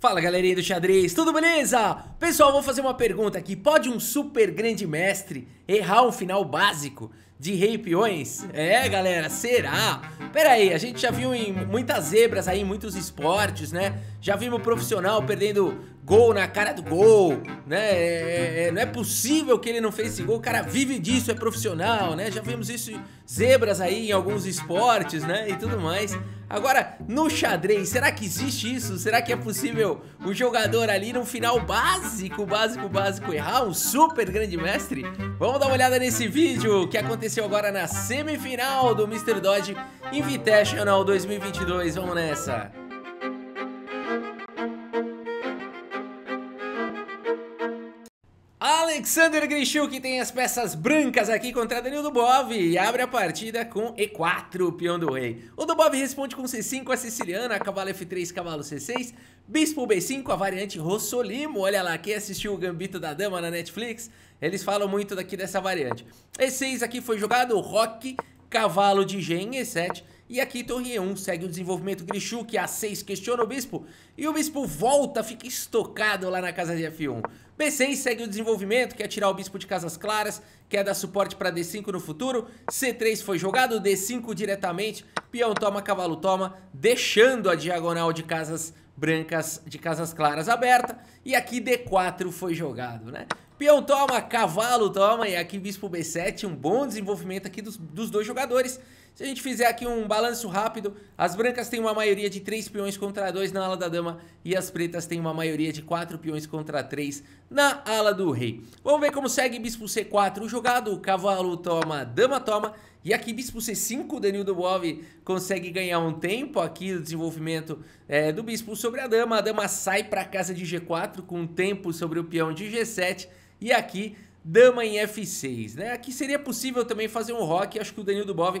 Fala galerinha do xadrez, tudo beleza? Pessoal, vou fazer uma pergunta aqui. Pode um super grande mestre errar um final básico de rei peões? É, galera, será? Pera aí, a gente já viu em muitas zebras aí, em muitos esportes, né? Já vimos profissional perdendo gol na cara do gol, né? É, é, é, não é possível que ele não fez esse gol, o cara vive disso, é profissional, né? Já vimos isso zebras aí em alguns esportes, né? E tudo mais. Agora, no xadrez, será que existe isso? Será que é possível o jogador ali no final básico, básico, básico errar? Um super grande mestre? Vamos dar uma olhada nesse vídeo que aconteceu agora na semifinal do Mr. Dodge Invitational 2022. Vamos nessa! Alexander Grishuk tem as peças brancas aqui contra Danilo Dubov e abre a partida com E4, peão do rei. O Dubov responde com C5, a siciliana, cavalo F3, cavalo C6, bispo B5, a variante Rossolimo. Olha lá, quem assistiu o Gambito da Dama na Netflix, eles falam muito daqui dessa variante. E6 aqui foi jogado, roque, cavalo de Gen, E7, e aqui Torre 1 segue o desenvolvimento Grishu, que a 6 questiona o Bispo. E o Bispo volta, fica estocado lá na casa de F1. B6 segue o desenvolvimento, quer tirar o Bispo de Casas Claras, quer dar suporte para D5 no futuro. C3 foi jogado, D5 diretamente. Peão toma, cavalo toma, deixando a diagonal de Casas Brancas, de Casas Claras aberta. E aqui D4 foi jogado, né? Peão toma, cavalo toma, e aqui Bispo B7, um bom desenvolvimento aqui dos, dos dois jogadores. Se a gente fizer aqui um balanço rápido, as brancas têm uma maioria de 3 peões contra 2 na ala da dama e as pretas têm uma maioria de 4 peões contra 3 na ala do rei. Vamos ver como segue bispo C4 o jogado, cavalo toma, dama toma e aqui, bispo C5, Danilo Dubov consegue ganhar um tempo aqui do desenvolvimento é, do bispo sobre a dama. A dama sai para casa de G4 com um tempo sobre o peão de G7. E aqui, dama em F6, né? Aqui seria possível também fazer um rock. Acho que o Danilo Dubov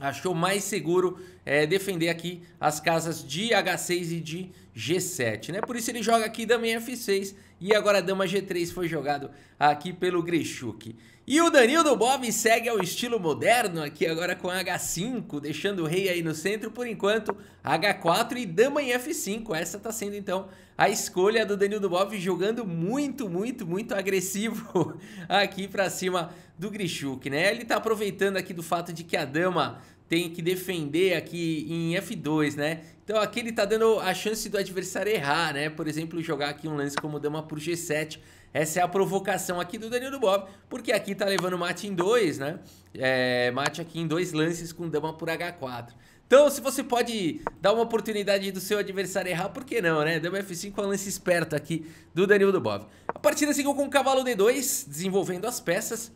achou mais seguro é, defender aqui as casas de H6 e de G7, né? Por isso ele joga aqui também F6 e agora a dama G3 foi jogado aqui pelo Grishuk. E o Danildo Bob segue ao estilo moderno aqui agora com H5, deixando o rei aí no centro. Por enquanto, H4 e dama em F5. Essa tá sendo então a escolha do Danildo Bob jogando muito, muito, muito agressivo aqui para cima do Grishuk, né? Ele tá aproveitando aqui do fato de que a dama tem que defender aqui em F2, né? Então aqui ele tá dando a chance do adversário errar, né? Por exemplo, jogar aqui um lance como dama por G7. Essa é a provocação aqui do Danilo Bob, porque aqui tá levando mate em dois, né? É, mate aqui em dois lances com dama por H4. Então, se você pode dar uma oportunidade do seu adversário errar, por que não, né? Dama F5 é um lance esperto aqui do Danilo Dubov. A partida seguiu com o cavalo D2, desenvolvendo as peças.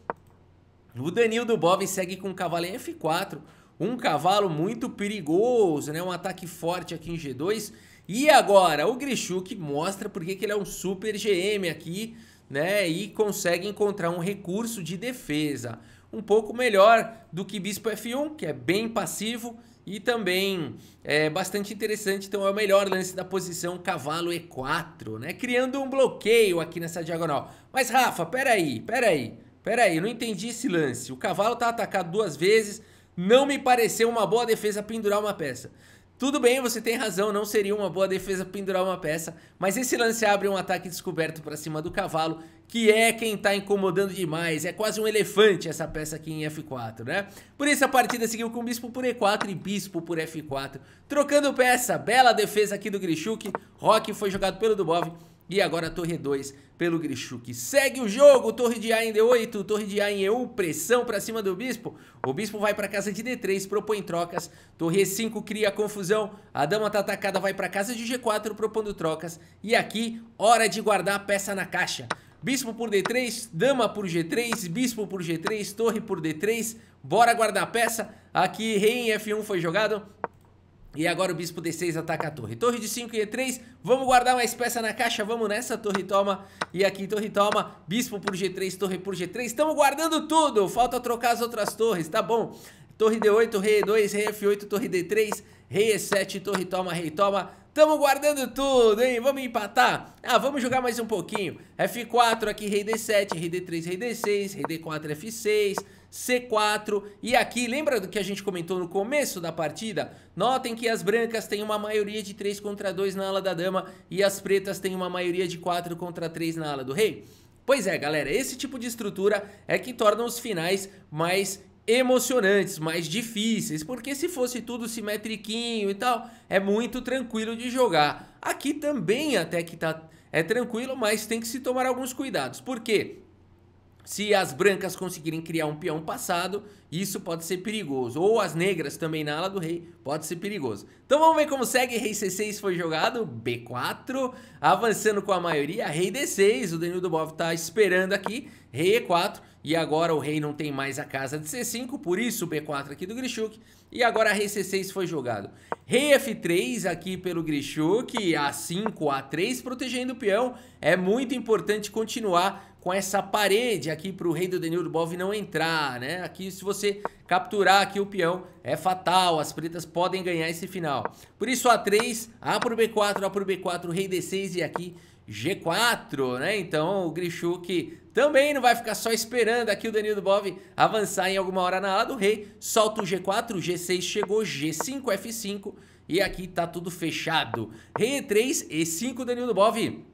O Danilo Dubov segue com o cavalo em F4. Um cavalo muito perigoso, né? Um ataque forte aqui em G2. E agora, o Grishuk mostra porque que ele é um super GM aqui, né? E consegue encontrar um recurso de defesa um pouco melhor do que Bispo F1, que é bem passivo e também é bastante interessante. Então é o melhor lance da posição cavalo E4, né? Criando um bloqueio aqui nessa diagonal. Mas Rafa, peraí, peraí, peraí, não entendi esse lance. O cavalo tá atacado duas vezes não me pareceu uma boa defesa pendurar uma peça. Tudo bem, você tem razão, não seria uma boa defesa pendurar uma peça, mas esse lance abre um ataque descoberto para cima do cavalo, que é quem está incomodando demais, é quase um elefante essa peça aqui em F4, né? Por isso a partida seguiu com bispo por E4 e bispo por F4, trocando peça, bela defesa aqui do Grishuk, Rock foi jogado pelo Dubov, e agora torre 2 pelo Grishuk. Segue o jogo, torre de A em D8, torre de A em EU, pressão para cima do bispo. O bispo vai para casa de D3, propõe trocas. Torre 5 cria confusão. A dama tá atacada, vai para casa de G4 propondo trocas. E aqui, hora de guardar a peça na caixa. Bispo por D3, dama por G3, bispo por G3, torre por D3. Bora guardar a peça. Aqui rei em F1 foi jogado. E agora o bispo D6 ataca a torre. Torre de 5 e E3. Vamos guardar mais peça na caixa. Vamos nessa. Torre toma. E aqui, torre toma. Bispo por G3, torre por G3. Estamos guardando tudo. Falta trocar as outras torres. Tá bom. Torre D8, rei E2, rei F8, torre D3, rei E7, torre toma, rei toma. Tamo guardando tudo, hein? Vamos empatar? Ah, vamos jogar mais um pouquinho. F4 aqui, rei D7, rei D3, rei D6, rei D4, F6, C4. E aqui, lembra do que a gente comentou no começo da partida? Notem que as brancas têm uma maioria de 3 contra 2 na ala da dama e as pretas têm uma maioria de 4 contra 3 na ala do rei. Pois é, galera, esse tipo de estrutura é que torna os finais mais emocionantes, mais difíceis, porque se fosse tudo simetriquinho e tal, é muito tranquilo de jogar. Aqui também até que tá é tranquilo, mas tem que se tomar alguns cuidados. Por quê? Se as brancas conseguirem criar um peão passado, isso pode ser perigoso. Ou as negras também na ala do rei, pode ser perigoso. Então vamos ver como segue. Rei C6 foi jogado, B4, avançando com a maioria. Rei D6, o Danilo Dubov está esperando aqui. Rei E4, e agora o rei não tem mais a casa de C5, por isso o B4 aqui do Grishuk. E agora rei C6 foi jogado. Rei F3 aqui pelo Grishuk, A5, A3, protegendo o peão. É muito importante continuar com essa parede aqui para o rei do Denil do Bov não entrar, né? Aqui se você capturar aqui o peão é fatal, as pretas podem ganhar esse final. Por isso A3, A para o B4, A para o B4, rei D6 e aqui G4, né? Então o Grishuk também não vai ficar só esperando aqui o Danilo Bov avançar em alguma hora na ala do rei. Solta o G4, G6 chegou, G5, F5 e aqui tá tudo fechado. Rei E3, E5, Danilo Bov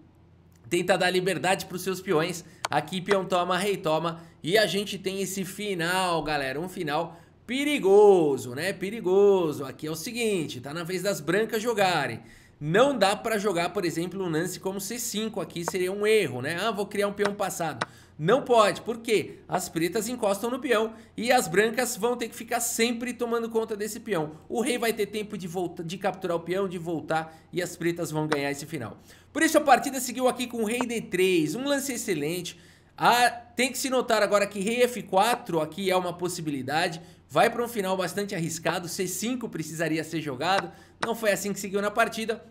tenta dar liberdade para os seus peões. Aqui peão toma, rei toma. E a gente tem esse final, galera. Um final perigoso, né? Perigoso. Aqui é o seguinte, tá na vez das brancas jogarem. Não dá para jogar, por exemplo, um lance como C5 aqui, seria um erro, né? Ah, vou criar um peão passado. Não pode, porque as pretas encostam no peão e as brancas vão ter que ficar sempre tomando conta desse peão. O rei vai ter tempo de, volta, de capturar o peão, de voltar e as pretas vão ganhar esse final. Por isso a partida seguiu aqui com o rei D3, um lance excelente. Ah, tem que se notar agora que rei F4 aqui é uma possibilidade, Vai para um final bastante arriscado, C5 precisaria ser jogado, não foi assim que seguiu na partida,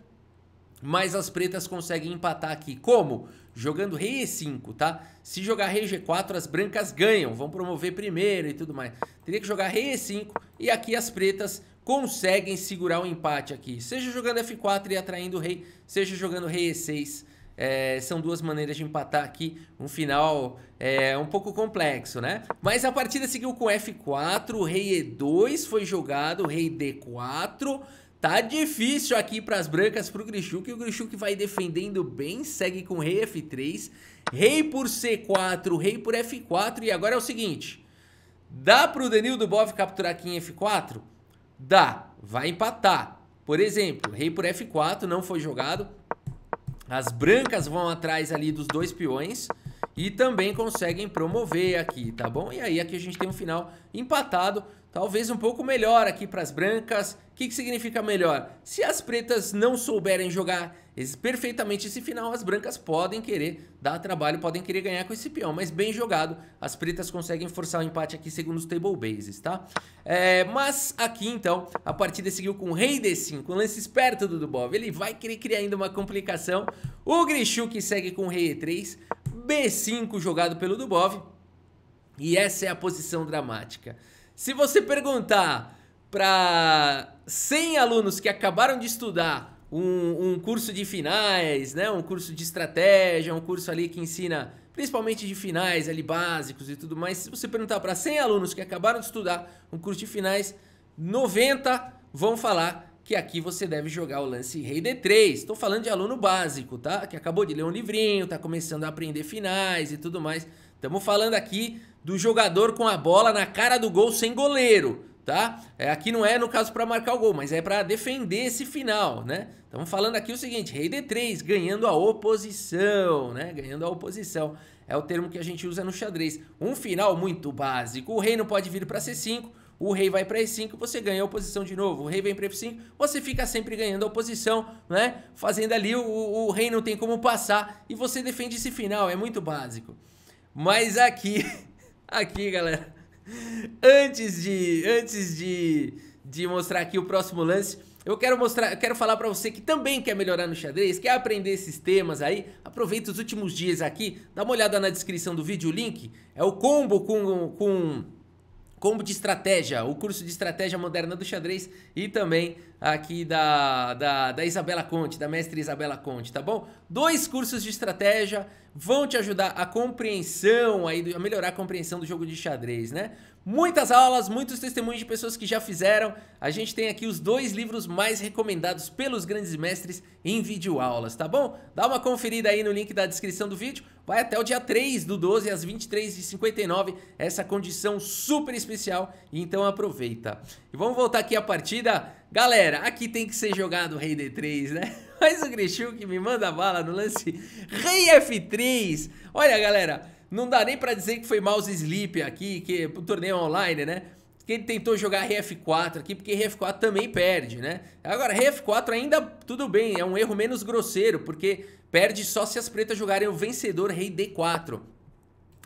mas as pretas conseguem empatar aqui. Como? Jogando rei e5, tá? Se jogar rei g4, as brancas ganham, vão promover primeiro e tudo mais. Teria que jogar rei e5 e aqui as pretas conseguem segurar o empate aqui. Seja jogando f4 e atraindo o rei, seja jogando rei e6 é, são duas maneiras de empatar aqui um final é, um pouco complexo, né? Mas a partida seguiu com F4, o rei E2 foi jogado, o rei D4. Tá difícil aqui para as brancas para o Grishuk, e o Grishuk vai defendendo bem, segue com rei F3, rei por C4, rei por F4, e agora é o seguinte, dá para o Danilo Dubov capturar aqui em F4? Dá, vai empatar. Por exemplo, rei por F4 não foi jogado, as brancas vão atrás ali dos dois peões e também conseguem promover aqui, tá bom? E aí aqui a gente tem um final empatado, talvez um pouco melhor aqui para as brancas. O que, que significa melhor? Se as pretas não souberem jogar esse, perfeitamente esse final, as brancas podem querer dar trabalho, podem querer ganhar com esse peão, mas bem jogado, as pretas conseguem forçar o empate aqui segundo os table bases, tá? É, mas aqui então, a partida seguiu com o rei d5, um lance esperto do Dubov, ele vai querer criar ainda uma complicação, o Grishu que segue com o rei e3, B5 jogado pelo Dubov. E essa é a posição dramática. Se você perguntar para 100 alunos que acabaram de estudar um, um, curso de finais, né? um curso de estratégia, um curso ali que ensina principalmente de finais ali básicos e tudo mais. Se você perguntar para 100 alunos que acabaram de estudar um curso de finais, 90 vão falar que aqui você deve jogar o lance rei d3. Estou falando de aluno básico, tá? Que acabou de ler um livrinho, tá começando a aprender finais e tudo mais. Estamos falando aqui do jogador com a bola na cara do gol sem goleiro, tá? É, aqui não é no caso para marcar o gol, mas é para defender esse final, né? Estamos falando aqui o seguinte, rei d3, ganhando a oposição, né? Ganhando a oposição. É o termo que a gente usa no xadrez. Um final muito básico. O rei não pode vir para c5, o rei vai para E5, você ganha a oposição de novo, o rei vem para F5, você fica sempre ganhando a oposição, né? Fazendo ali o, o, rei não tem como passar e você defende esse final, é muito básico. Mas aqui, aqui galera, antes de, antes de, de mostrar aqui o próximo lance, eu quero mostrar, eu quero falar para você que também quer melhorar no xadrez, quer aprender esses temas aí, aproveita os últimos dias aqui, dá uma olhada na descrição do vídeo, o link é o combo com com Combo de Estratégia, o curso de Estratégia Moderna do Xadrez e também aqui da, da, da Isabela Conte, da mestre Isabela Conte, tá bom? Dois cursos de estratégia vão te ajudar a compreensão, aí, a melhorar a compreensão do jogo de xadrez, né? Muitas aulas, muitos testemunhos de pessoas que já fizeram. A gente tem aqui os dois livros mais recomendados pelos grandes mestres em videoaulas, tá bom? Dá uma conferida aí no link da descrição do vídeo. Vai até o dia 3 do 12 às 23h59, essa condição super especial. Então aproveita. E vamos voltar aqui à partida Galera, aqui tem que ser jogado rei D3, né? Mas o Grishu que me manda bala no lance rei F3. Olha, galera, não dá nem pra dizer que foi mouse sleep aqui, que o torneio online, né? Que ele tentou jogar rei F4 aqui, porque rei F4 também perde, né? Agora, rei F4 ainda, tudo bem, é um erro menos grosseiro, porque perde só se as pretas jogarem o vencedor rei D4.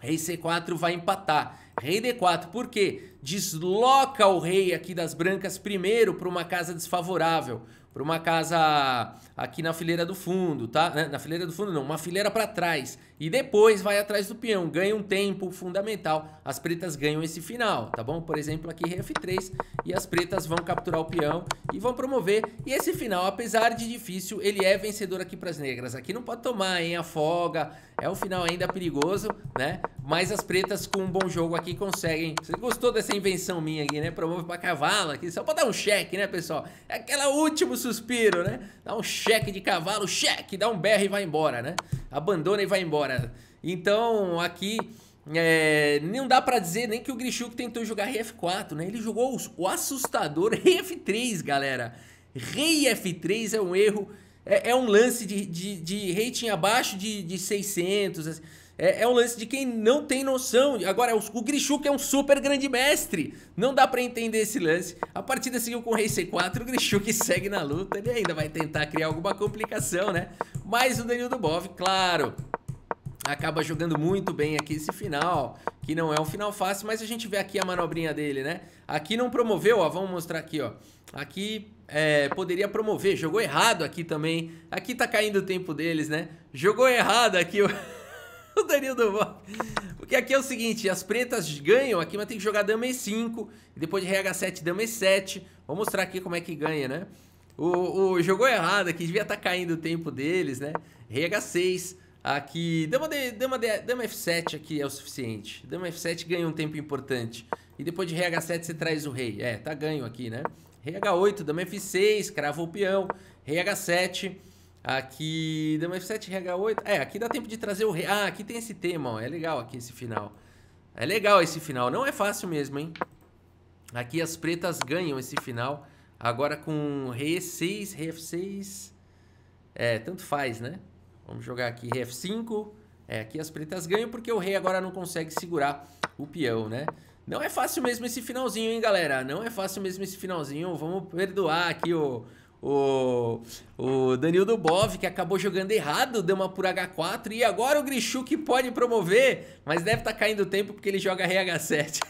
Rei C4 vai empatar. Rei D4, por quê? Desloca o rei aqui das brancas primeiro para uma casa desfavorável, para uma casa aqui na fileira do fundo, tá? Na fileira do fundo não, uma fileira para trás e depois vai atrás do peão, ganha um tempo fundamental. As pretas ganham esse final, tá bom? Por exemplo, aqui f 3 e as pretas vão capturar o peão e vão promover. E esse final, apesar de difícil, ele é vencedor aqui para as negras. Aqui não pode tomar, hein? Afoga, é um final ainda perigoso, né? Mas as pretas com um bom jogo aqui conseguem. Você gostou dessa invenção minha aqui, né? Promove para cavalo aqui, só para dar um cheque, né, pessoal? É aquela último suspiro, né? Dá um cheque de cavalo, cheque, dá um berro e vai embora, né? abandona e vai embora. Então, aqui. É, não dá para dizer nem que o Grishuk tentou jogar Rei F4, né? Ele jogou o assustador Rei F3, galera. Rei F3 é um erro, é, é um lance de, de, de rating abaixo de, de 600. Assim. É, é um lance de quem não tem noção. Agora, o, Grishuk é um super grande mestre. Não dá pra entender esse lance. A partida seguiu com o Rei C4. O Grishuk segue na luta. Ele ainda vai tentar criar alguma complicação, né? Mas o Danilo Dubov, claro, acaba jogando muito bem aqui esse final, que não é um final fácil, mas a gente vê aqui a manobrinha dele, né? Aqui não promoveu, ó, vamos mostrar aqui, ó. Aqui é, poderia promover, jogou errado aqui também. Aqui tá caindo o tempo deles, né? Jogou errado aqui o Danilo do Bob. Porque aqui é o seguinte, as pretas ganham aqui, mas tem que jogar dama e5. Depois de RH7, dama e7. Vou mostrar aqui como é que ganha, né? O, o jogou errado aqui, devia estar tá caindo o tempo deles, né? RH6. Aqui, dama, de, dama, de, dama F7 aqui é o suficiente. Dama F7 ganha um tempo importante. E depois de RH7 você traz o rei. É, tá ganho aqui, né? Rei H8, dama F6, cravo o peão. Rei H7. Aqui, dama F7, RH8. É, aqui dá tempo de trazer o rei. Ah, aqui tem esse tema, ó. É legal aqui esse final. É legal esse final. Não é fácil mesmo, hein? Aqui as pretas ganham esse final. Agora com rei 6 rei F6. É, tanto faz, né? Vamos jogar aqui rei F5. É, aqui as pretas ganham porque o rei agora não consegue segurar o peão, né? Não é fácil mesmo esse finalzinho, hein, galera? Não é fácil mesmo esse finalzinho. Vamos perdoar aqui o... Oh o, o Danilo Dubov, que acabou jogando errado, deu uma por H4. E agora o Grishu que pode promover, mas deve estar tá caindo o tempo porque ele joga RH7.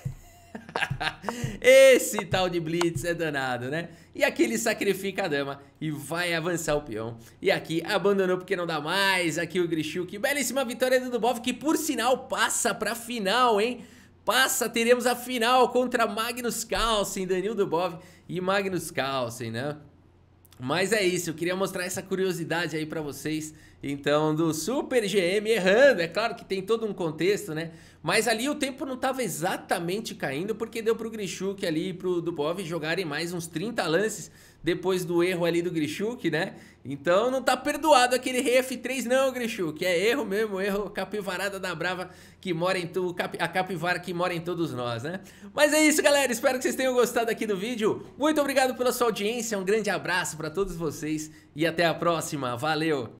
Esse tal de Blitz é danado, né? E aqui ele sacrifica a dama e vai avançar o peão. E aqui abandonou porque não dá mais. Aqui o Grishu, que belíssima vitória do Dubov, que por sinal passa pra final, hein? Passa, teremos a final contra Magnus Carlsen, Danilo Dubov e Magnus Carlsen, né? Mas é isso, eu queria mostrar essa curiosidade aí para vocês então, do Super GM errando, é claro que tem todo um contexto, né? Mas ali o tempo não estava exatamente caindo, porque deu para o Grishuk ali e para o Dubov jogarem mais uns 30 lances depois do erro ali do Grishuk, né? Então não tá perdoado aquele rei F3 não, Grishuk. É erro mesmo, erro capivarada da brava que mora em tu, a capivara que mora em todos nós, né? Mas é isso, galera. Espero que vocês tenham gostado aqui do vídeo. Muito obrigado pela sua audiência, um grande abraço para todos vocês e até a próxima. Valeu!